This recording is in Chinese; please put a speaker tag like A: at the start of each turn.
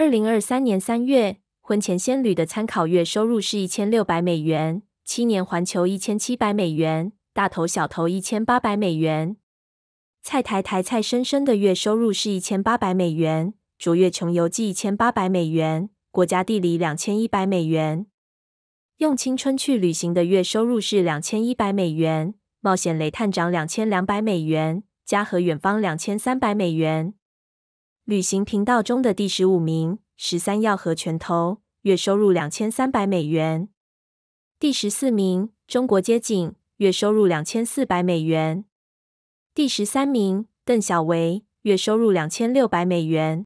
A: 二零二三年三月，婚前仙女的参考月收入是一千六百美元，七年环球一千七百美元，大头小头一千八百美元。蔡台台、蔡深深的月收入是一千八百美元，卓越穷游记一千八百美元，国家地理两千一百美元。用青春去旅行的月收入是两千一百美元，冒险雷探长两千两百美元，家和远方两千三百美元。旅行频道中的第十五名，十三要和拳头月收入两千三百美元；第十四名，中国街景月收入两千四百美元；第十三名，邓小维月收入两千六百美元。